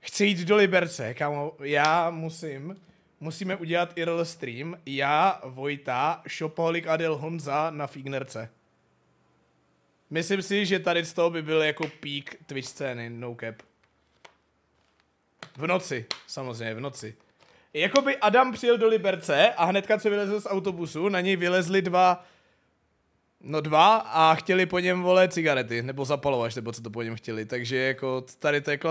Chci jít do Liberce, kámo, já musím, musíme udělat IRL stream, já, Vojta, Šopolik Adel Honza na Fignerce. Myslím si, že tady z toho by byl jako pík Twitch scény, no cap. V noci, samozřejmě, v noci. Jakoby Adam přijel do Liberce a hnedka co vylezl z autobusu, na něj vylezli dva, no dva a chtěli po něm volet cigarety, nebo zapalovač, nebo co to po něm chtěli, takže jako tady to je